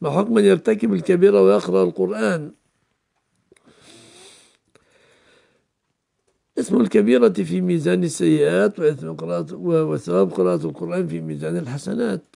ما حكم من يرتكب الكبيرة ويقرأ القرآن اسم الكبيرة في ميزان السيئات وإثم قراءة وثواب قراءة القرآن في ميزان الحسنات